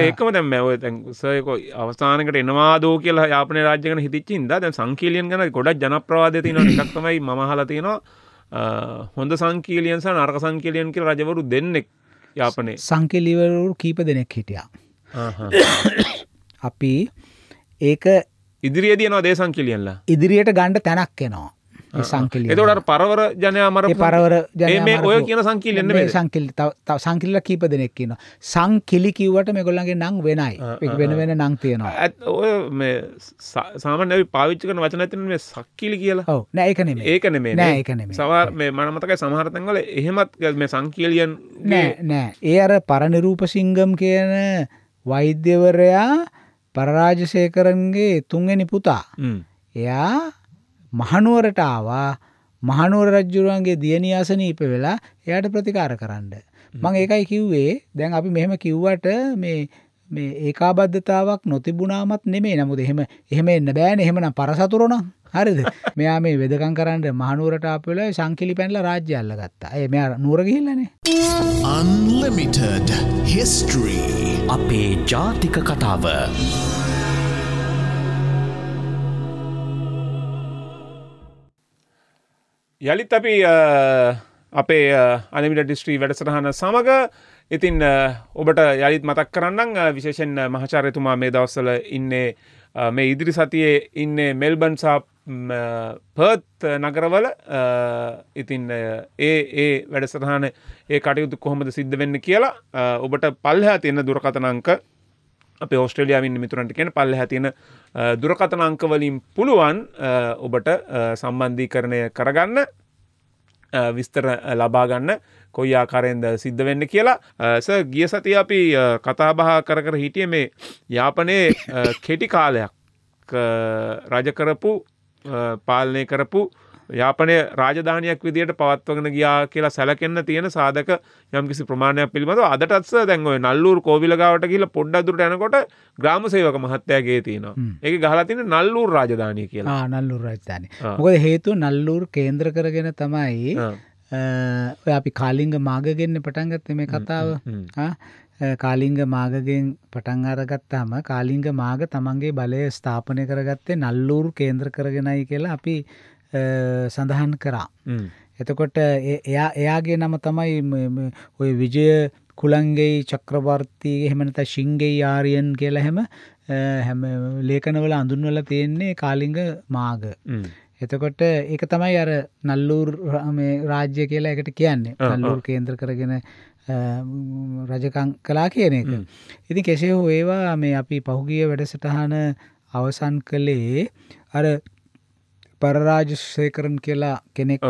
ඒකම දැම් මැව සයක අවස්ථානකට එනවාදෝ කියලා යාපන රාජ්‍යකන හිතිච්චින්ද දැ සංකීලියන් ගැන ගොඩක් ජනප්‍රවාද තින එකක්තමයි මහලතියනවා හොඳ සංකීලියන් සහ අරක සංකීලියන් කියල රජවරු දෙන්නෙක් යාපනේ සංකෙලිවරු කීප දෙනෙක් හිටියා අපි ඒක ඉදිරිිය දයනවා දේ සංකිලියල්ලා ඉදිරියට ගණ්ඩ තැනක් එෙනවා සංකිල එතට පරවර ජනයාමර පරවර මේ ඔය කියන සංකිලන්න සංකිල් සංකිල්ල කීප දෙනෙක් කියන සංකිලි කිව්වට මෙගොල්ලගේ නං වෙනයි වෙන වෙන නං තියෙනවා ඇත් ඔය සාමන පාවිච්ච කන වචන ඇතින මේ සක්කිලි කියලා නෑකන ඒකන මේ නෑකන සවා මේ මනමතකයි සමහරතන්ගල එහෙමත් මේ සංකීලියන් නෑ නෑ ඒ අර පරණරූප සිංගම් කියන වෛද්‍යවරයා පරරාජසේකරන්ගේ තුන්ගනි පුතා එයා මහනුවරට ආවා මහනුවර රජ්ජුරුවන්ගේ දියණිය අසනීප වෙලා එයාට ප්‍රතිකාර කරන්න. මං ඒකයි කිව්වේ දැන් අපි මෙහෙම කිව්වට මේ මේ ඒකාබද්ධතාවක් නොතිබුණාමත් නෙමේ නමුද එහෙම එහෙම එන්න බෑනේ එහෙමනම් පරසතුරුණා හරිද මෙයා මේ වෙදකම් කරන්න මහනුවරට ආපු වෙලාවේ සංකිලි පැනලා රාජ්‍ය අල්ලගත්තා. ඒ මෙයා නුවර ගිහිල්ලානේ. Unlimited history අපේ ජාතික කතාව යළිත් අපි අපේ අනිමිට ඩිස්ට්‍රී වැඩසටහන සමඟ ඉතින් ඔබට යළිත් මතක් කරන්න විශේෂෙන් මහචාරයතුමා මේ දවස්සල ඉන්නේ මේ ඉදිරි සතියේ ඉන්නේ මෙල්බන් සාප් පර්ත් නගරවල ඉතින් ඒ ඒ වැඩසටහන ඒ කටයුතු කොහොමද සිද්ධ වෙන්න කියලා ඔබට පල්හ තියන්න දුරකතනංක අප ඔස්ට්‍රලයාාවන් මිතුරන්ට කෙන පල්ල හැතින දුරකතනංකවලින් පුළුවන් ඔබට සම්බන්ධී කරණය කරගන්න විස්තර ලබාගන්න කොයි ආකාරයෙන්ද සිද්ධ වෙන්න කියලා ස ගිය සති අපි කතාබහ කර කර හිටිය මේ යාපනයේ කෙටි කාලයක් රජකරපු පාලනය කරපු යාපනය රාජධානයක් විදියට පවත්වගෙන ගියා කියලා සැලකෙන්න තියෙන සාධක යම්කිසි ප්‍රමාණයක් පිළිබඳව අදටත්ස දැන්ව නල්ලූර් කෝවිලගාවට කියල පොඩ්ඩදුරට යනකොට ග්‍රාම සේවක මහත්තයගේ තියෙනවා ඒ ගහලතින නල්ලූර් රාජධානය කියලා නල්ලුර් රජධානය මොකද හේතු නල්ලූර් කේන්ද්‍ර කරගෙන තමයි අපි කාලිංග මාගගෙන්න්න පටන්ගත්ත මේ කතාව කාලිංග මාගගෙන් පටන් අරගත්තාම කාලිංග මාග තමන්ගේ බලය ස්ථාපනය කරගත්තේ නල්ලූර් කේන්ද්‍ර කරගෙනයි කියලා අපි සඳහන් කරා. එතකොට එයා එයාගේ නම තමයි ඔය විජය කුලන්ගෙයි චක්‍රවර්තී එහෙමනත ශිංගෙයි ආරියන් කියලා හැම හැම ලේකනවල අඳුන්වල තියෙන්නේ කාලිංග මාග. එතකොට ඒක තමයි අර නල්ලූර් රාජ්‍ය කියලා එකට කියන්නේ නල්ලූර් කේන්ද්‍ර කරගෙන රජකං කලා කියන එක. ඉති කෙසේ හෝ ඒවා මේ අපි පහුගිය වැඩසටහන අවසන් කළේ අර පරරාජශේකරන් කියලා කෙනෙක්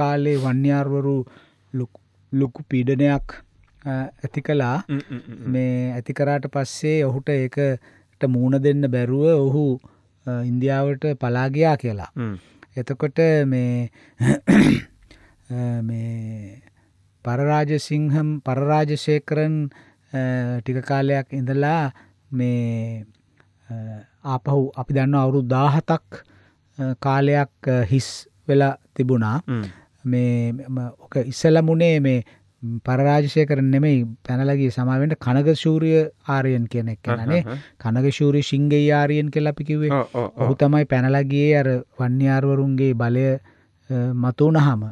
කාලේ වන්‍යාර්වරු ලොකු පීඩනයක් ඇති කලා මේ ඇතිකරාට පස්සේ ඔහුට ඒකට මූුණ දෙන්න බැරුව ඔහු ඉන්දියාවට පලාගයා කියලා. එතකොට මේ පරරාජසිංහම් පරරාජශේකරන් ටික කාලයක් ඉඳලා මේ ආපහු අපි දන්න අවුරු දාහතක් කාලයක් හිස් වෙලා තිබුණා මේ ඕක ඉස්සලමුණේ මේ පරාජශය කරන නෙමෙයි පැනලගේ සමාවෙන්ට කනග ශූරිය ආරයෙන් කෙනෙක් කැනේ කනග ශූරී සිංගේ ආරයෙන් කෙලපිකිවේ ඔහු තමයි පැනලගේ අර වන්‍යාරුවරුන්ගේ බලය මතුනහම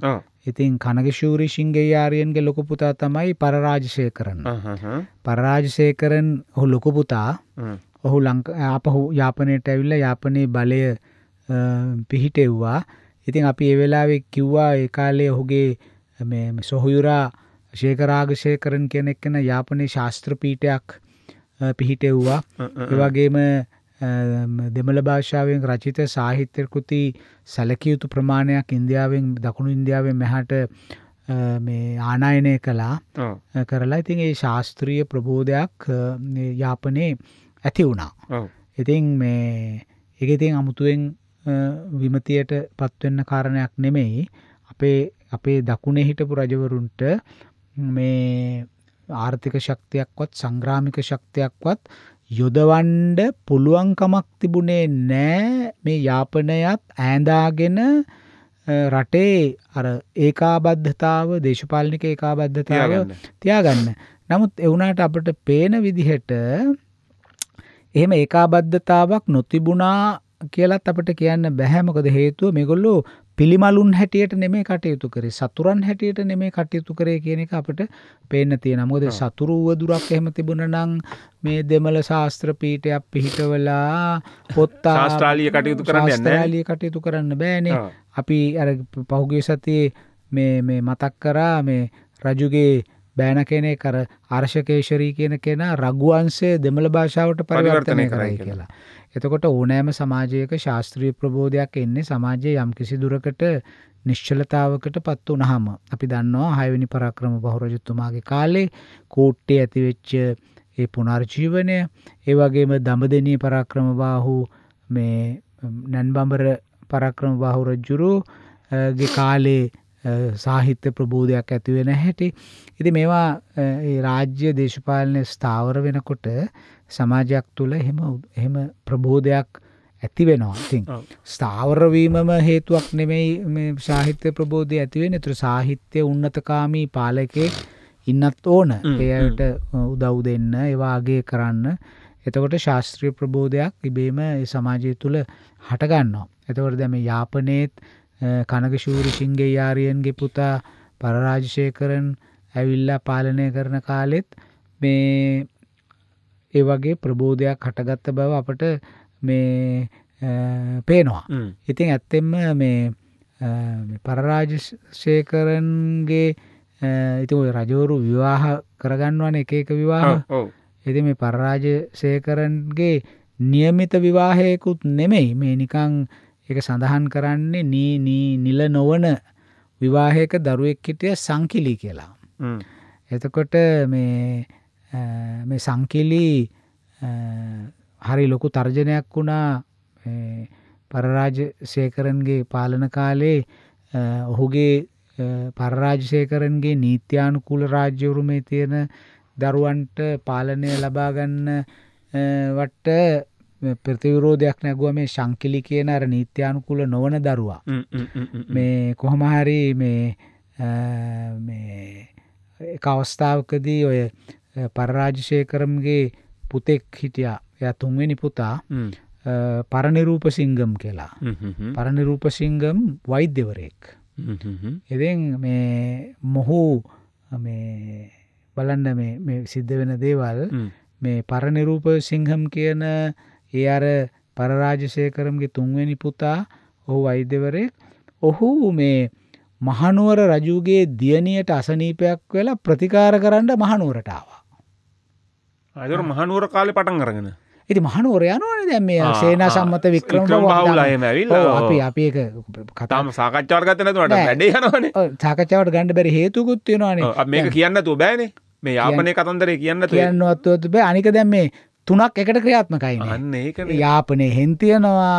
ඉතින් කනගශූරි සිංගේ ආරයන්ගේ ලොකුපුතා තමයි පරරාජසය කරන්න. පරරාජසය කරන් ඔහු ලොකුපුතා ඔහු ලංක අපහු යාපනයට ඇවිල්ල යාපනයේ බලය පිහිටෙව්වා ඉතින් අපි ඒ වෙලාවෙ කිව්වා ඒ කාලේ ඔහුගේ සොහුයුරා ශේකරාගශය කරන කෙනෙක් කෙන යාපනය ශාස්ත්‍රපීටයක් පිහිටෙව්වා ඒවගේම දෙමළ භාෂාවෙන් රචිත සාහිත්‍යකෘති සැලකියයුතු ප්‍රමාණයක් ඉන්දියාවෙන් දකුණු ඉන්දියාවෙන් මෙහට ආනායනය කලා කරලා ඉතින් ඒ ශාස්ත්‍රීය ප්‍රබෝධයක් යාපනයේ ඇති වුණා. ඉතින් මේ එකතින් අමුතුවෙන් විමතියට පත්වෙන්න කාරණයක් නෙමෙයි අපේ අපේ දකුණේ හිටපු රජවරුන්ට මේ ආර්ථික ශක්තියක්වත් සංග්‍රාමික ශක්තියක්වත් යොදවන්ඩ පුළුවන්කමක් තිබුණේ නෑ මේ යාපනයත් ඇඳාගෙන රටේ අර ඒකාබද්ධතාව දේශපාලනික ඒකාබද්ධතාව තියාගන්න. නමුත් එවුනාට අපට පේන විදිහට එහෙම ඒකාබද්ධතාවක් නොතිබුණා කියලත් අපට කියන්න බැහැ මොකද හේතුව මේගොල්ලෝ පිළිමලුන් හැටියට නෙමේ කටයුතු කරේ සතුරන් හැටියට නෙමේ කටයුතු කරේ කියන එක අපට පේන්න තියෙන මොකද සතුරු වදුරක් එහෙම තිබුණ නම් මේ දෙමළ ශාස්ත්‍ර පීඨයක් පිහිටවලා පොත් ආස්ත්‍රාලිය කටයුතු කරන්න යන්නේ ආස්ත්‍රාලිය කටයුතු කරන්න බෑනේ අපි අර පහුගිය සතියේ මේ මේ මතක් කරා මේ රජුගේ බෑන කෙනෙක් අර අර්ශකේශරී කියන කෙනා රගුවන්සේ දෙමළ භාෂාවට පරිවර්තනය කරයි කියලා. එතකොට ඕනෑම සමාජයක ශාස්ත්‍රීය ප්‍රබෝධයක් එන්නේ සමාජයේ යම් කිසි දුරකට නිශ්චලතාවකට පත් වුනහම අපි දන්නවා හයවෙනි පරාක්‍රම බහුරජතුමාගේ කාලේ කෝට්ටේ ඇතිවෙච්ච ඒ පුනර්ජීවනය ඒ වගේම දඹදෙනී පරාක්‍රම බාහු මේ නැන්බඹර පරාක්‍රම බාහු රජුරුගේ කාලේ සාහිත්‍ය ප්‍රබෝධයක් ඇතිවෙන හැටි. ඉති මේවා රාජ්‍ය දේශපාලනය ස්ථාවර වෙනකොට සමාජයක් තුළ එහෙම ප්‍රබෝධයක් ඇති වෙනවා ති. ස්ථාවරවීමම හේතුවක් නෙමෙයි සාහිත්‍ය ප්‍රබෝධය ඇතිවෙන තුර සාහිත්‍ය උන්නතකාමී පාලකේ ඉන්නත් ඕන එයට උදව් දෙන්න ඒවාගේ කරන්න. එතකොට ශාස්ත්‍රීය ප්‍රබෝධයක් ඉබේම සමාජය තුළ හටගන්නවා. එතකොට දැම යාපනයේත් කනකශූරිසින්ගේ යාරියන්ගේ පුතා පරරාජශයකරන් ඇවිල්ලා පාලනය කරන කාලෙත් මේ ඒ වගේ ප්‍රබෝධයක් හටගත්ත බව අපට මේ පේනවා. ඉතින් ඇත්තෙම මේ පරරාජශයකරන්ගේ ඉති රජවරු විවාහ කරගන්නවන එක එක විවාහ එති මේ පරරාජ සයකරන්ගේ නියමිත විවාහයකුත් නෙමෙයි මේ නිකං ඒක සඳහන් කරන්නේ නී නී නිල නොවන විවාහයක දරුවෙක් හිටිය සංකිලි කියලා. එතකොට මේ මේ සංකිලි හරි ලොකු තර්ජනයක් වුණා පරරාජ සේකරන්ගේ පාලන කාලේ ඔහුගේ පරරාජසේකරන්ගේ නීත්‍යානුකූල රාජ්‍යවරුමේ තියෙන දරුවන්ට පාලනය ලබාගන්න වට ප්‍රතිවිරෝධයක් නැගුව මේ ශංකිලි කියන අර නීත්‍යානුකූල නොවන දරුවා මේ කොහොම හරි මේ මේ එක අවස්ථාවකදී ඔය පරරාජශේකරම්ගේ පුතෙක් හිටියා එය තුන්වෙනි පුතා පරණිරූප සිංගම් කියලා පරණිරූප සිංගම් වෛද්‍යවරයෙක් එදෙන් මේ මොහු මේ බලන්න මේ සිද්ධ වෙන දේවල් මේ පරණිරූප සිංහම් කියන ඒ අර පරරාජසේකරම්ගේ තුන්වෙනි පුතා ඔහු වෛද්‍යවරයෙක්. ඔහු මේ මහනුවර රජුගේ දියණියට අසනීපයක් වෙලා ප්‍රතිකාර කරන්න මහනුවරට ආවා. අදර මහනුවර කාලේ පටන් අරගෙන. ඉතින් මහනුවර යනවනේ දැන් මේ සේනා සම්මත වික්‍රම බහුල එහෙම ඇවිල්ලා. අපි අපි ඒක කතාම සාකච්ඡාවට ගත්තේ නැතුණට වැඩේ යනවනේ. ඔව් සාකච්ඡාවට ගන්න බැරි හේතුකුත් තියෙනවනේ. මේක කියන්න නැතුව බෑනේ. මේ යාපනයේ කතන්දරේ කියන්න නැතුව. කියන්නවත් බෑ. අනික දැන් මේ තුනක් එකට ක්‍රියාත්මකයි අන්න යාපනය හෙන්තියනවා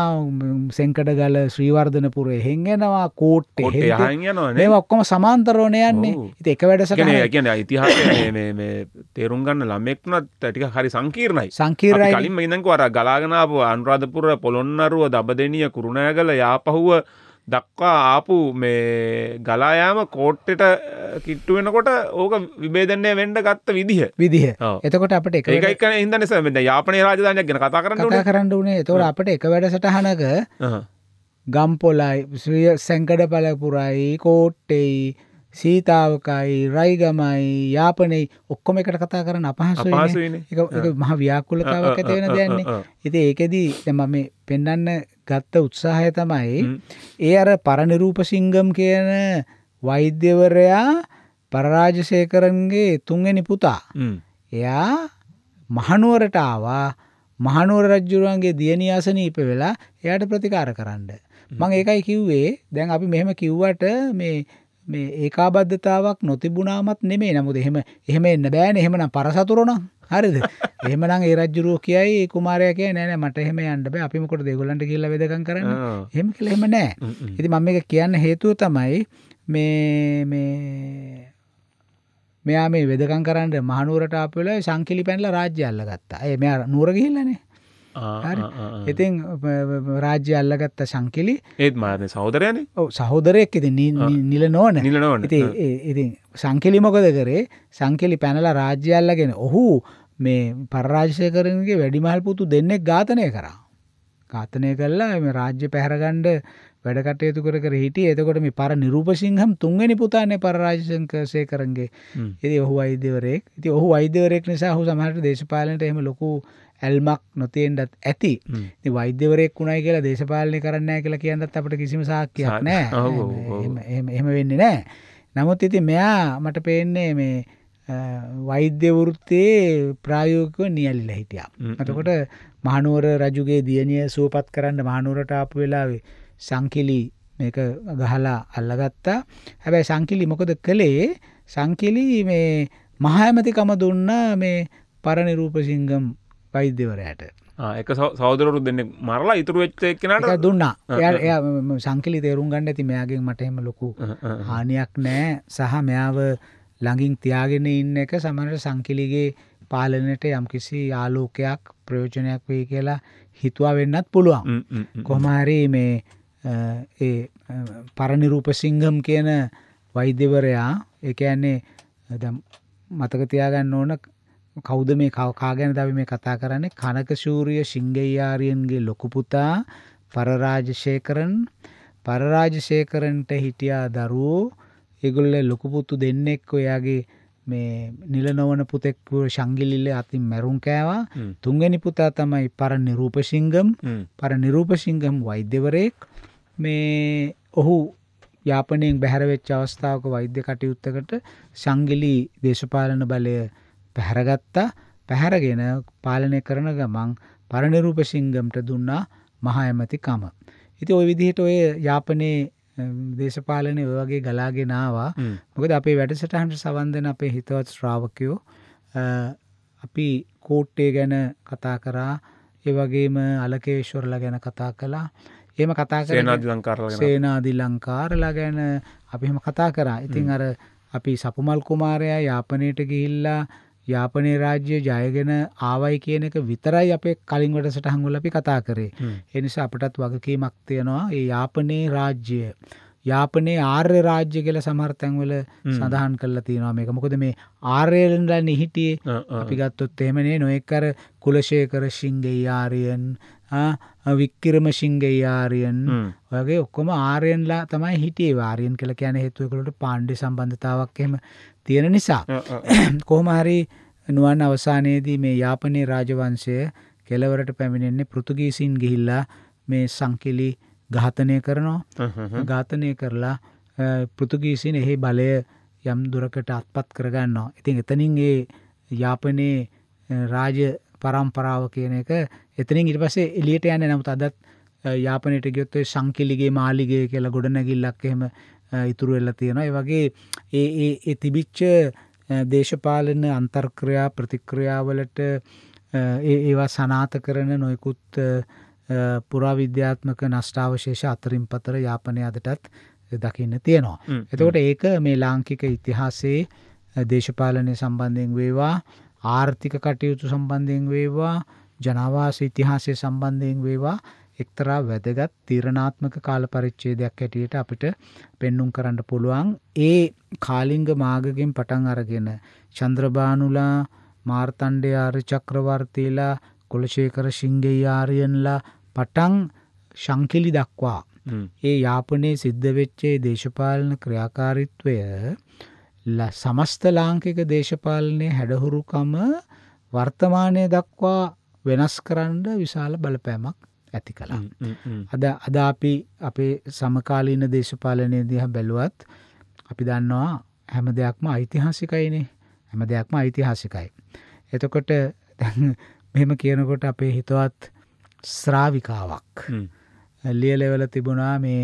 සෙංකටගල ශ්‍රීවර්ධනපුර හෙන්ගෙනවා කෝට් මේ ඔක්කොම සමාන්තරෝණ යන්නේ ඉති එක වැඩසකන කියන ඉතිහාස තේරුම් ගන්න ළමෙක්නත් ටික හරි සංකීර්ණයි සංකීර්ණයි කලින් ඉඳක වර ගලාගනාපු අනුරාධපුර පොළොන්නරුව දබ දෙනිය කුරුණෑගල යාපහුව දක්වා ආපු මේ ගලායාම කෝට්ටට කිට්ටු වෙනකොට ඕක විබේදන්නේ වෙන්ඩ ගත්ත විදිහ විදිහ එතකොට අපට එක එක ඉදනිස මෙ යාපන රාජධනයක් ගැන කතා කරන්න කරන්න වනේ තොට අපට එක වැඩ සටහනක ගම්පොලයි ශ්‍රිය සැංකඩ පලපුරයි කෝට්ටෙයි සීතාවකයි රයිගමයි යාපනයි ඔක්කොම එකට කතා කරන්න අපහසු මහ ව්‍යාකුලතාවක් ඇති වෙන දෙයන්නේ ඉති ඒකෙදී තම මේ පෙන්ඩන්න ගත්ත උත්සාහය තමයි ඒ අර පරණරූප සිංගම් කියන වෛද්‍යවරයා පරරාජසේකරන්ගේ තුන්ගනි පුතා එයා මහනුවරට ආවා මහනුවර රජ්ජුරුවන්ගේ දියනියාසනීප වෙලා එයට ප්‍රතිකාර කරන්න. මං ඒකයි කිව්වේ දැන් අපි මෙහෙම කිව්වට මේ මේ ඒකාබද්ධතාවක් නොතිබුණාමත් නෙමේ නමුද එහෙම එහෙම එන්න බෑන එහෙමනම් පරසතුරන හරිද එහමනම් ඒ රජ්ජුරුව කියයි ඒ කුමාරයක නෑන මට එහෙම යන්න බෑ අපිමකොට දෙගොලන්ට කියල්ල වෙදකම් කරන්න හෙම කළ එහෙම නෑ ඇති මම එක කියන්න හේතුව තමයි මේ මේ මෙයා මේ වෙදකම් කරන්න මහනුවරට අපල සංකිලි පැන්ල රාජ්‍යල්ල ගත්තා ඒ මෙයා නුවරගහිල්ලනේ ඉතින් රාජ්‍ය අල්ලගත්ත සංකෙලි ඒත් මාද සහෝදරයන සහෝදරයක් ඉති නිල නෝන නිල නෝන ඉති සංකෙලි මොකද කරේ සංකෙලි පැනල රාජ්‍ය අල්ලගෙන ඔහු මේ පරාජශය කරනගේ වැඩිමහල් පුතු දෙන්නෙක් ඝාතනය කරා ඝාතනය කරලා මේ රාජ්‍ය පැහරගණ්ඩ වැඩකටයුතු කර කර හිටිය එතකොට මේ පර නිරූපසිංහම් තුන්ගනි පුතාන්නේ පරාජසංකසය කරන්ගේ එති ඔහු අයිදවරෙක් ඉති ඔහු අයිදවරෙක් නිසා හු සමහට දේශපාලනට එහම ලොකු ඇල්මක් නොතයෙන්ටත් ඇති වෛද්‍යවරෙක් වුණයි කියලා දේශපාලනය කරන්න කියලා කියන්නත් අපට කිසිම සාක්කයක් නෑ එහෙම වෙන්න නෑ නමුත් ඉති මෙයා මට පේන්නේ මේ වෛද්‍ය වෘත්තයේ ප්‍රායෝකව නියලිල හිටියා. එතකොට මහනුවර රජුගේ දියණිය සුවපත් කරන්න මහනුවරට ආපු වෙලාවේ සංකිලි මේක ගහලා අල්ලගත්තා. හැබැයි සංකිලි මොකද කළේ? සංකිලි මේ මහායමතිකම දුන්න මේ පරණිරූපසිංගම් වෛද්‍යවරයට එක සෞදරු දෙන්න මරලා ඉතුරු වෙච්චක්නට දුන්නා සංකලි තේරුම් ගන්න ඇති මෙයාගෙන් මටහෙම ලොකු හානියක් නෑ සහ මෙයාව ළඟින් තියාගෙන ඉන්න එක සමනට සංකිලිගේ පාලනයට යම්කිසි ආලෝකයක් ප්‍රයෝජනයක් වේ කියලා හිතුවා වෙන්නත් පුළුවන් කොහමහරි මේ ඒ පරණිරූප සිංහම් කියන වෛද්‍යවරයා එක ඇන්නේ මතක තියාගන්න ඕන කෞද මේ කවකා ගැන දවි මේ කතා කරන්නේ කනකශූරිය සිංගයාරියන්ගේ ලොකුපුතා පරරාජශේකරන් පරරාජශේකරන්ට හිටියා දරුවෝ ඒගොල්ල ලොකුපුත්තු දෙන්නෙක් ඔයාගේ මේ නිල නොවන පුතෙක් ශංගිලිල්ල අතින් මැරුම් කෑවා තුන්ගනි පුතා තමයි පර නිරූපසිංගම් පර නිරූපසිංගම් වෛද්‍යවරයෙක් මේ ඔහු යාපනයෙන් බැහැරවෙච්ච අවස්ථාවක වෛද්‍ය කටයුත්තකට සංගිලි දේශපාලන බලය පැහැරගත්තා පැහැරගෙන පාලනය කරන ගමන් පරණිරූපසිංගම්ට දුන්නා මහඇමතිකම. ඉති ඔය විදිහට ඔය යාපනයේ දේශපාලනය වගේ ගලාගෙනවා මොකද අපේ වැඩසටහන්ට සවන්දන අපේ හිතවත් ශ්‍රාවකයෝ අපි කෝට්ටේ ගැන කතා කරා ඒ වගේම අලකේශ්වරල ගැන කතා කලා එම කතා සේනාදි ලංකාරලා ගැන අපිම කතා කරා ඉතිං අර අපි සපුමල් කුමාරයා යාපනයට ගිහිල්ලා යාපනය රාජ්‍ය ජයගෙන ආවයි කියන එක විතරයි අපේ කලින් වටසට හඟුල අපි කතා කරේ. එනිසා අපටත් වගකීමක් තියෙනවා ඒ යාපනයේ රාජ්‍යය. යාපනයේ ආර්ය රාජ්‍ය කියල සමර්තැන්වල සඳහන් කරලා තියෙනවා මේක මොකද මේ ආර්යලන්ලා නිහිටියේ අපි ගත්තොත් එමනේ නොයෙක්කර කුලශය කර සිංගයි ආරියන් වික්කිරමසිංගයි ආරයන් වගේ ඔක්කොම ආරයන්ලා තමයි හිටියේ වාරයන් කළ කියන හේතුවකලට පාණ්ඩි සම්බන්ධතාවක් එම තියෙන නිසා. කොහොම හරි නුවන් අවසානයේදී මේ යාපනයේ රාජවංශය කෙලවරට පැමිණෙන්නේ පෘතුගීසින් ගිහිල්ලා මේ සංකිලි ඝාතනය කරනවා ඝාතනය කරලා පෘතුගීසින් එහි බලය යම් දුරකට අත්පත් කරගන්නවා. ඉතින් එතනින් ඒ යාපනයේ රාජ පරම්පරාව කියන එක එතනින් ඉට පසේ එලියට යන්න නමුත් අදත් යාපනයට ගයොත්වේ සංකිලිගේ මාලිගේ කියලා ගොඩනැගිල්ලක් එහෙම ඉතුරු වෙල්ලා තියෙනවා ඒ වගේ ඒ ඒ තිබිච්ච දේශපාලන අන්තර්ක්‍රයා ප්‍රතික්‍රියාවලට ඒවා සනාත කරන නොයකුත් පුරාවිද්‍යාත්මක නෂ්ටාවශේෂ අතරින් පතර යාපනය අදටත් දකින්න තියෙනවා. එතකොට ඒක මේ ලාංකික ඉතිහාසේ දේශපාලනය සම්බන්ධයෙන් වේවා ආර්ථික කටයුතු සම්බන්ධයෙන් වේවා ජනවාස ඉතිහාසය සම්බන්ධයෙන් වේවා එක්තරා වැදගත් තීරණාත්මක කාල පරිච්චේදයක් හැටියට අපිට පෙන්නුම් කරන්න පුළුවන් ඒ කාලිංග මාගගෙන් පටන් අරගෙන චන්ද්‍රභානුලා මාර්තණ්ඩය ආරි චක්‍රවර්තීලා කොළශේකර සිංගේ ආරයන්ලා පටන් ශංකිලි දක්වා ඒ යාපනයේ සිද්ධ වෙච්චේ දේශපාලන ක්‍රියාකාරිත්වය සමස්ත ලාංකික දේශපාලනය හැඩහුරුකම වර්තමානය දක්වා වෙනස් කරන්න විශාල බලපෑමක් ඇති කළා. අද අද අපි අපේ සමකාලීන දේශපාලනය දිහ බැලුවත් අපි දන්නවා හැම දෙයක්ම ඓතිහාසිකයිනේ හැම දෙයක්ම ඓතිහාසිකයි. එතකොට මෙම කියනකොට අපේ හිතවත් ශ්‍රාවිකාවක් ලියලෙවල තිබුණා මේ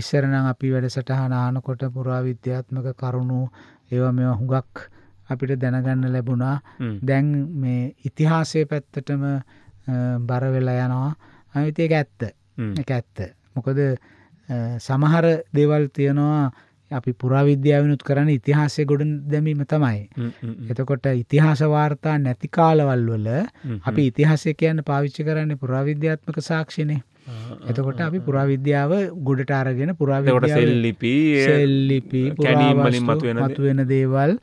ඉස්සර නම් අපි වැඩසටහන අහනකොට පුරා විද්‍යාත්මක කරුණු ඒවා මේවා හුඟක් අපිට දැනගන්න ලැබුණා දැන් මේ ඉතිහාසය පැත්තටම බර වෙලා යනවා අවිතයක ඇත්ත එක ඇත්ත මොකද සමහර දෙවල් තියෙනවා අපි පුරාවිද්‍යාවනුත් කරන ඉතිහාසය ගොඩන් දැමීම තමයි. එතකොට ඉතිහාස වාර්තා නැති කාලවල් වල අපි ඉතිහාසය කියන්න පාවිච්චි කරන්නේ පුරාවිද්‍යාත්මක සාක්ෂිනේ. එතකොට අපි පුරාවිද්‍යාව ගොඩට අරගෙන පුරාවිද්‍යාව සෙල්ලිපි සෙල්ලිපි මතු වෙන දේවල්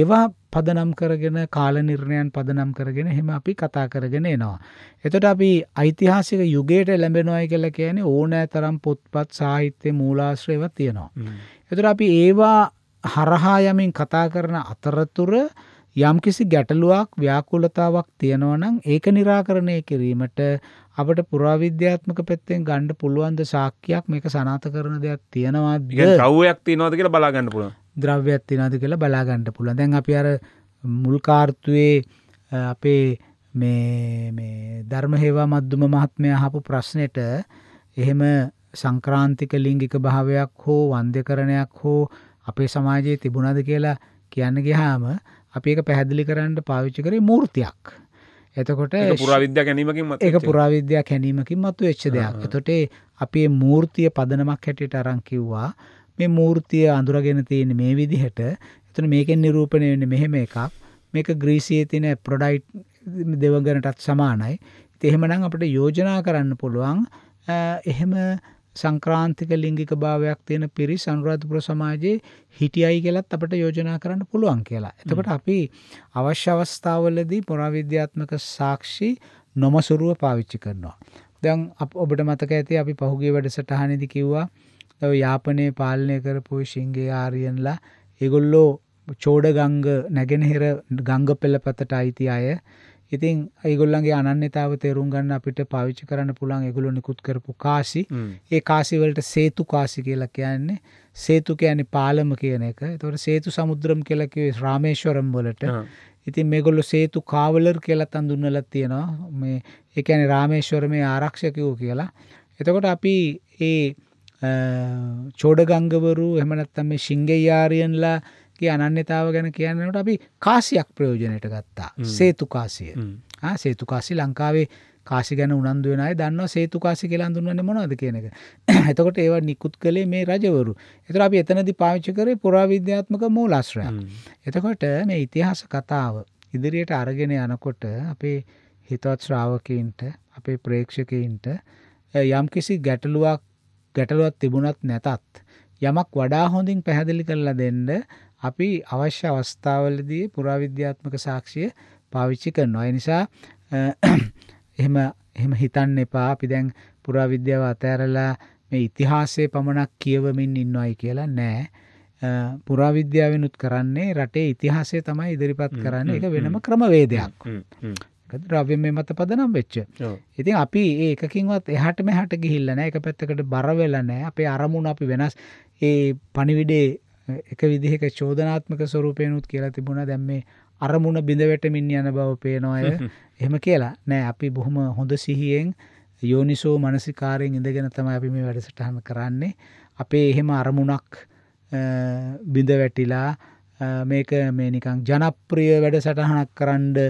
ඒවා පදනම් කරගෙන කාල නිර්ණයන් පදනම් කරගෙන එහෙම අපි කතා කරගෙන එනවා. එතකොට අපි ඓතිහාසික යුගයට ලැබෙනවයි කියලා කියන්නේ ඕනෑ තරම් පොත්පත් සාහිත්‍ය මූලාශ්‍රයව තියෙනවා. එතර අපි ඒවා හරහා යමින් කතා කරන අතරතුර යම්කිසි ගැටලුවක් ව්‍යාකූලතාවක් තියෙනවනම් ඒක නිරාකරණය කිරීමට අපට පුරාවිද්‍යාත්මක පැත්තෙන් ගණ්ඩ පුළුවන්ද සාක්කයක් මේක සනාත කරන දෙයක් තියෙනවා ද්‍රව්යක් තියනවාද කියලා බලාගන්න පුළුව ද්‍රව්‍යයක් තිනාද කියලා බලාගණ්ඩ පුළ දැන් අපි අර මුල්කාර්තුවේ අපේ මේ ධර්ම හේවා මධ්දුම මහත්මය හපු ප්‍රශ්නයට එහෙම සංක්‍රාන්තික ලිංගික භාවයක් හෝ වන්දකරණයක් හෝ අපේ සමාජයේ තිබුණද කියලා කියන්න ගියාම අපි ඒක පැහැදිලි කරන්න පාවිච්චි කරේ මූර්තියක්. එතකොට පුරාවිද්‍යා ගැනීමකින් ඒක පුරාවිද්‍යා ගැනීමකින් මතු වෙච්ච දෙයක්. එතකොට අපේ මූර්තිය පදනමක් හැටියට අරන් කිව්වා මේ මූර්තිය අඳුරගෙන තියෙන මේ විදිහට. එතන මේකෙන් නිරූපණය වෙන්නේ මෙහෙම එකක්. මේක ග්‍රීසියේ තියෙන ප්‍රොඩයිට් දෙවඟනටත් සමානයි. ඉතින් එහෙමනම් අපිට යෝජනා කරන්න පුළුවන් එහෙම සංක්‍රාන්තික ලිංගික භාවයක් තියෙන පිරිස් අනුරාධපුර සමාජයේ හිටියයි කියලත් අපට යෝජනා කරන්න පුළුවන් කියලා. එතකොට අපි අවශ්‍ය අවස්ථාවලදී පුරාවිද්‍යාත්මක සාක්ෂි නොමසුරුව පාවිච්චි කරනවා. දැන් ඔබට මතක ඇති අපි පහුගිය වැඩසටහනේදී කිව්වා යාපනයේ පාලනය කරපු ශිංගේ ආර්යන්ලා ඒගොල්ලෝ චෝඩගංග නැගෙනහිර ගංග පෙළපතට අයිති අය ඉතින් ඒගොල්ලන්ගේ අනන්‍යතාව තේරුම් ගන්න අපිට පාවිච්චි කරන්න පුළුවන් ඒගොල්ලෝ නිකුත් කරපු කාසි. ඒ කාසි වලට සේතු කාසි කියලා කියන්නේ. සේතු කියන්නේ පාලම කියන එක. ඒතකොට සේතු සමුද්‍රම් කියලා කිව්වේ රාමේශ්වරම් වලට. ඉතින් මේගොල්ලෝ සේතු කාවලර් කියලා තඳුන්වලා තියෙනවා. මේ ඒ කියන්නේ රාමේශ්වරමේ ආරක්ෂකයෝ කියලා. එතකොට අපි ඒ චෝඩගංගවරු එහෙම නැත්නම් මේ ශිංගයාරියන්ලා ගේ අනන්‍යතාව ගැන කියන්නට අපි කාසියක් ප්‍රයෝජනයට ගත්තා සේතුකාසිය සේතුකාසි ලංකාවේ කාසි ගැන උනන්දුවන අය දන්නවා සේතුකාසි කියලා හඳුන්වන්නේ මොනවද කියන එක. එතකොට ඒවා නිකුත් කළේ මේ රජවරු. ඒතර අපි එතනදී පාවිච්චි කරේ පුරාවිද්‍යාත්මක මූලාශ්‍රය. එතකොට මේ ඉතිහාස කතාව ඉදිරියට අරගෙන යනකොට අපේ හිතවත් ශ්‍රාවකීන්ට අපේ ප්‍රේක්ෂකීන්ට යම්කිසි ගැටලුවක් ගැටලුවක් තිබුණත් නැතත් යමක් වඩා හොඳින් පැහැදිලි කරලා දෙන්න අපි අවශ්‍ය අවස්ථාවලදී පුරාවිද්‍යාත්මක සාක්ෂිය පාවිච්චි කරනවා. ඒ නිසා එහෙම එහෙම හිතන්න එපා. අපි දැන් පුරාවිද්‍යාව අතෑරලා මේ ඉතිහාසයේ පමණක් කියවමින් ඉන්නවයි කියලා නෑ. පුරාවිද්‍යාවෙනුත් කරන්නේ රටේ ඉතිහාසය තමයි ඉදිරිපත් කරන්නේ. ඒක වෙනම ක්‍රමවේදයක්. ද්‍රව්‍යමය මත පදනම් වෙච්ච. ඉතින් අපි ඒ එකකින්වත් එහට මෙහට ගිහිල්ල නෑ එක පැත්තකට බරවෙල නෑ අපේ අරමුණ අපි වෙනස් ඒ පණිවිඩේ එක විදිහක චෝදනාත්මක ස්වරූපයනුත් කියලා තිබුණ දැම් මේ අරමුණ බිඳවැටමින් යන බව පේනොය එහෙම කියලා නෑ අපි බොහොම හොඳ සිහියෙන් යෝනිසෝ මනසිකාරයෙන් ඉඳගෙන තම අපි මේ වැඩසටහන කරන්නේ අපේ එහෙම අරමුණක් බිඳ වැටිලා මේක මේ නිකං ජනප්‍රිය වැඩසටහනක් කරන්ඩ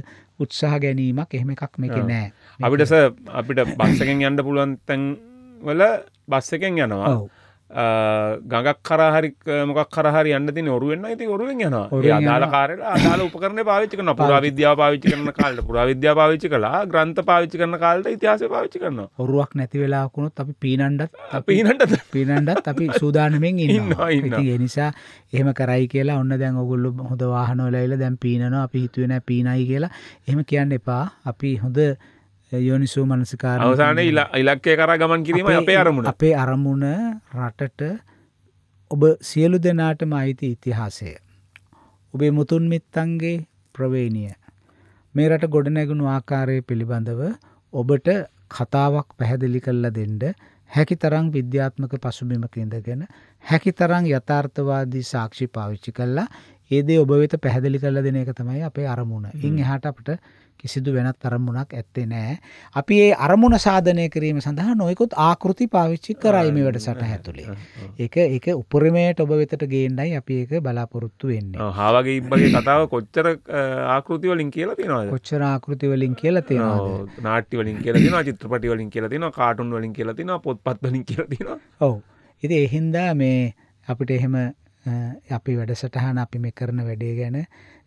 උත්සාහ ගැනීමක් එහෙම එකක් මේක නෑ අපිටස අපිට බස්සකෙන් යන්න පුළුවන් තැන් වල බස්සකෙන් යනවා ගඟක් කරහරි මොකක් කරහරි යන්න තින ඔරුවෙන් ඇති ඔරුවෙන් යන අදාල කාරයට අදාල උපකරන පාවිච්චි කරන පුරා විද්‍යා පාවිච්චි කරන කාලට පුරා විද්‍යා පාවිච්චි කලා ග්‍රන්ථ පාවිච්චි කරන කාලට ඉතිහාස පාවිච්චි කරන ඔරුවක් නැති වෙලාකුණුත් අපි පීනන්ඩත් පීනට පිනන්ඩත් අපි සූදානමෙන් ඉන්න නිසා එහම කරයි කියලා ඔන්න දැන් ඔගුල්ලු හොඳ වාහනොලයිල දැන් පීනනවා අපි හිතුවෙන පීනයි කියලා එහෙම කියන්න එපා අපි හොඳ යෝනිසූ මනසිකාර අවසාන ඉලක්කය කර ගමන් කිරීම අපේ අරමුණ අපේ අරමුණ රටට ඔබ සියලු දෙනාටම අයිති ඉතිහාසය. ඔබේ මුතුන් මිත්තන්ගේ ප්‍රවේණිය. මේ රට ගොඩනැගුණු ආකාරය පිළිබඳව ඔබට කතාවක් පැහැදිලි කල්ල දෙන්ඩ හැකි තරං විද්‍යාත්මක පසුබිමක ඉඳගෙන හැකි තරං යථාර්ථවාදී සාක්ෂි පාවිච්චි කල්ලා ඒදේ ඔබ වෙත පැහැදිලි කල්ල දෙන එක තමයි අපේ අරමුණ ඉන් එහට අපට කිසිදු වෙනත් අරමුණක් ඇත්තේ නෑ. අපි ඒ අරමුණ සාධනය කිරීම සඳහා නොයකුත් ආකෘති පාවිච්චි කරයිම වැඩසට හැතුළේ. එක එක උපරිමයට ඔබ වෙතට ගේන්නයි අපි ඒක බලාපොරොත්තු වෙන්න. හාවගේ ඉබගේ කතාව කොච්චර ආකෘතිවලින් කියලා තියෙනවා කොච්චර ආකෘතිවලින් කියලා තියෙනවා නාට්‍යවලින් කියලා චිත්‍රපටිවලින් කියලා තියෙනවා කාටුන් වලින් කියලා තියෙනවා පොත්පත්වලින් කියලා තියෙනවා. ඔව්. ඉතින් එහින්දා මේ අපිට එහෙම අපි වැඩසටහන අපි මේ කරන වැඩේ ගැන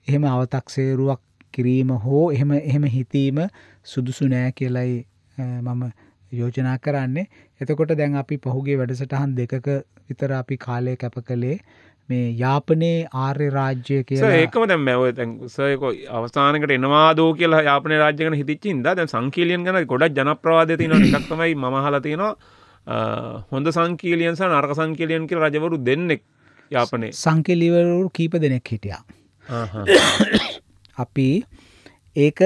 එහෙම අවතක්සේරුවක් කිරීම හෝ එහෙම එහෙම හිතීම සුදුසු නෑ කියලයි මම යෝජනා කරන්නේ එතකොට දැන් අපි පහුගේ වැඩසටහන් දෙකක විතර අපි කාලය කැප කළේ මේ යාපනයේ ආර්ය රාජ්‍යය කිය ඒකම දැ මැව සයක අවස්ථානකට එනවාදෝ කියලා යාපන රාජ්‍යකන හිතිච්චින්ද දැ සංකීලියන් ගැන ගොඩක් ජනප්‍රවාද තින එකක්තමයි මහලතිනවා හොඳ සංකීලියන් සහ නර්ක සංකීලියන් කිය රජවරු දෙන්නෙක් යාපනේ සංකෙලිවරු කීප දෙනෙක් හිටියා අපි ඒක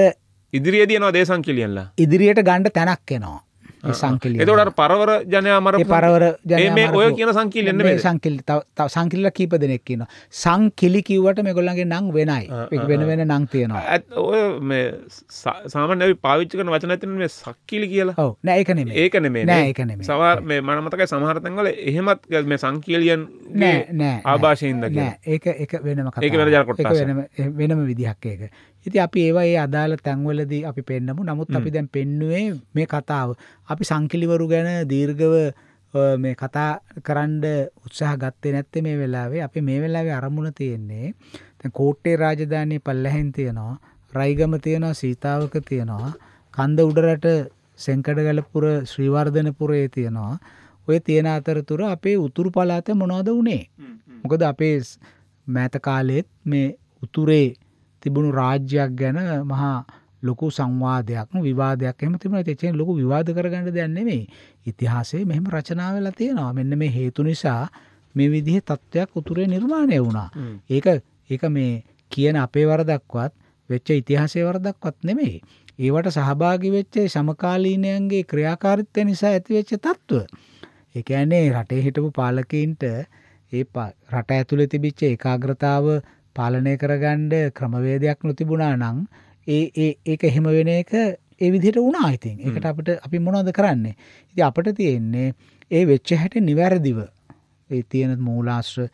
ඉදිරියේ දයනවා දේශං කිලියල්ලා ඉදිරියට ගණ්ඩ තැනක් එෙනවා සංකල එතොට පරවර ජනයාමර පරවර ජනම ඔය කියන සංකිලන්න සංකිල් තව සංකිල්ල කීප දෙනෙක් කියන සංකිලි කිව්වට මෙගොල්ලගේ නං වෙනයි වෙන වෙන නං තියෙනවා ඇත් ඔය සාමන පාවිච්ච කන වචන ඇතින මේ සක්කිලි කියලා ඔව නෑකන ඒකන මේ නෑකන සවා මේ මනමතකයි සමහරතන්ගල එහෙමත් මේ සංකීලියන් නෑ නෑ ආභාෂයෙන්ද නෑ ඒක එක වෙනම ඒක වෙනජරකොට වෙනම විදිහක් ඒක ඉති අපි ඒවා ඒ අදාළ තැන්වලදී අපි පෙන්න්නමු නමුත් අපි දැන් පෙන්නුවේ මේ කතාව. අපි සංකිලිවරු ගැන දීර්ගව මේ කතා කරන්ඩ උත්සාහ ගත්තේ නැත්තේ මේ වෙලාවේ අපි මේ වෙලාවේ අරමුණ තියෙන්නේ කෝට්ටේ රාජධානය පල්ලැහෙන් තියෙනවා රයිගම තියෙනවා සීතාවක තියෙනවා කන්ද උඩරට සෙංකඩගලපුර ශ්‍රීවර්ධනපුරේ තියෙනවා ඔය තියෙන අතරතුර අපේ උතුරු පලාත මොනවද වනේ මොකද අපේ මෑත කාලෙත් මේ උතුරේ තිබුණු රාජ්‍යයක් ගැන මහා ලොකු සංවාදයක් විවාදයක් එම තිබුණ තචෙන් ලොකු විවාද කරගන්න දෙයන්නේ මේ ඉතිහාසේ මෙහම රචනාවලා තියෙනවා මෙන්න මේ හේතු නිසා මේ විදිහ තත්ත්වයක් උතුරේ නිර්මාණය වුණා. ඒක ඒක මේ කියන අපේ වරදක්වත් වෙච්ච ඉතිහාසේ වරදක්වත් නෙමෙයි. ඒවට සහභාගි වෙච්ච සමකාලීනයන්ගේ ක්‍රියාකාරීත්වය නිසා ඇතිවෙච්ච තත්ත්ව. ඒ කියන්නේ රටේ හිටපු පාලකීන්ට ඒ රට ඇතුලේ තිබිච්ච ඒකාග්‍රතාව පාලනය කරගණ්ඩ ක්‍රමවේදයක් නොතිබුණා නං ඒ ඒක එහෙම වෙන එක ඒ විදිට වුණා ඉතින් එකට අපට අපි මොනොද කරන්නේ ඉති අපට තියෙන්නේ ඒ වෙච්ච හැට නිවැරදිව ඒ තියෙන මූලාශ්‍ර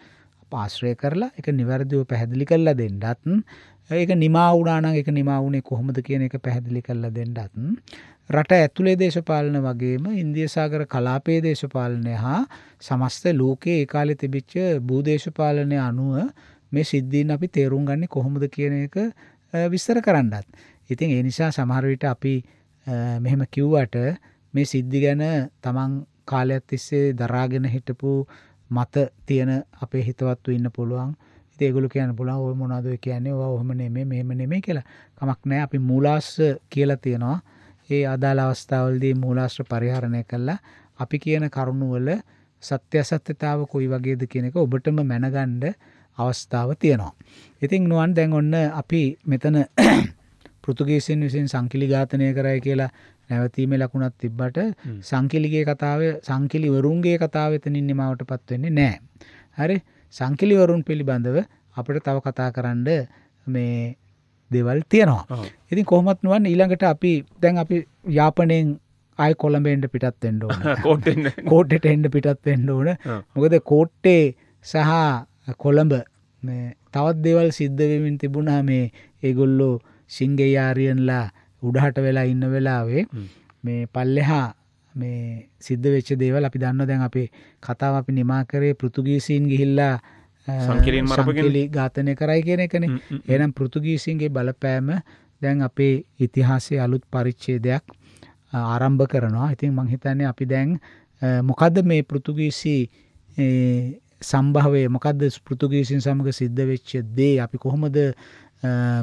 පාශ්‍රය කරලා එක නිවැරදිව පැහැදිලි කරලා දෙන්නත්න් ඒක නිමා වුණානං එක නිමාවුණේ කොහොමද කියන එක පැහැදිලි කරලා දෙන්නටත්න්. රට ඇතුළේ දේශපාලන වගේම ඉන්දියසාගර කලාපයේ දේශපාලනය හා සමස්ත ලෝකයේ ඒකාලෙ තිබිච්ච භූදේශපාලනය අනුව මේ සිද්ධීන් අපි තේරුම් ගන්නේ කොහොමද කියන එක විස්තර කරන්නත්. ඉතින් ඒ නිසා සමහරවිට අපි මෙහෙම කිව්වට මේ සිද්ධි ගැන තමන් කාලයක් තිස්සේ දරාගෙන හිටපු මත තියෙන අපේ හිතවත්තු ඉන්න පුළුවන්. ඒගොලු කියන්න පුළන් ඔය මොනාද කියන්නේ ඔහොම නෙමේ මෙහෙම නෙමේ කියලා කමක් නෑ අපි මූලාස්ස කියලා තියෙනවා ඒ අදාළ අවස්ථාවල්දී මූලාශ්‍ර පරිහරණය කළා අපි කියන කරුණුවල සත්‍ය සත්‍යතාව කොයි වගේද කියන එක ඔබටම මැනගන්ඩ අවස්ථාව තියෙනවා. ඉතින් නුවන් දැන් ඔන්න අපි මෙතන පෘතුගීසින් විසින් සංකිලි ඝාතනය කරයි කියලා නැවතීමේ ලකුණක් තිබ්බට සංකිලිගේ කතාව සංකිලිවරුන්ගේ කතාව එතනින් නිමාවටපත් වෙන්නේ නැහැ. හරි සංකිලිවරුන් පිළිබඳව අපිට තව කතා කරන්න මේ දෙවල් තියෙනවා. ඉතින් කොහොමත් නුවන් ඊළඟට අපි දැන් අපි යාපනයෙන් ආය කොළඹෙන්ට පිටත් වෙන්න ඕන. කෝට්ටෙට එන්න පිටත් වෙන්න ඕන. මොකද කෝට්ටේ සහ කොළඹ තවත් දෙවල් සිද්ධවෙමින් තිබුණා මේ ඒගොල්ලෝ සිංගයාරියන්ලා උඩහට වෙලා ඉන්න වෙලාවේ මේ පල්ලෙහා මේ සිද්ධ වෙච්ච දේවල් අපි දන්න දැන් අපේ කතාව අපි නිමාකරේ පෘතුගීසින් ගිහිල්ලා සංකිලින් මරපගලි ඝාතනය කරයි කියන එකනේ එනම් පෘතුගීසින්ගේ බලපෑම දැන් අපේ ඉතිහාසයේ අලුත් පරිච්ඡේදයක් ආරම්භ කරනවා. ඉතින් මං හිතන්නේ අපි දැන් මොකද්ද මේ පෘතුගීසි සම්භාවය මොකක්ද ස්පෘතුගීසින් සමඟ සිද්ධ වෙච්ච දේ අපි කොහොමද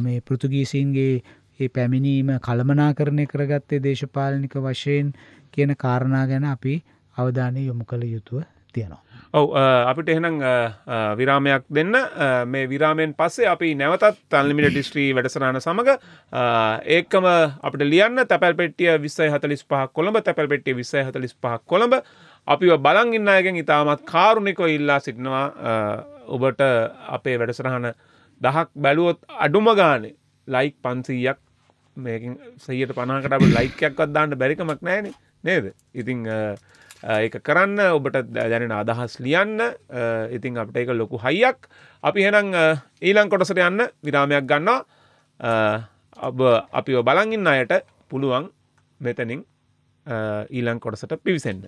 මේ පෘතුගීසින්ගේ ඒ පැමිණීම කළමනාකරණය කරගත්තේ දේශපාලනික වශයෙන් කියන කාරණා ගැන අපි අවධානය යොමු කළ යුතුව තියෙනවා. ඔව අපිට එහෙනම් විරාමයක් දෙන්න මේ විරාමයෙන් පස්සේ අපි නැවතත් අල්ලිමිට ඩිස්ට්‍රී වැඩසරාන සමඟ ඒකම අපට ලියන්න තැල් පෙටිය විස්සය හතලිස් පහ කොළඹ තැල් පෙටිය විස්සය හතලිස් පහ කොළඹ අපි බලංගන්න අයගෙන් ඉතාමත් කාරුණිකෝ ඉල්ලා සිටිනවා ඔබට අපේ වැඩසරහන දහක් බැලුවොත් අඩුම ගානේ ලයික් පන්සීයක් මේකින් සයට පනාකට ලයිකයක්වත් දාන්න බැරිකමක් නෑන නේද ඉතිං එක කරන්න ඔබට දැනෙන අදහස් ලියන්න ඉතින් අපට එක ලොකු හයියක් අපි හෙනම් ඊලං කොටසට යන්න විරාමයක් ගන්නවා ඔබ අපි බලගින්න අයට පුළුවන් මෙතනින් ඊලං කොටසට පිවිසෙන්න්න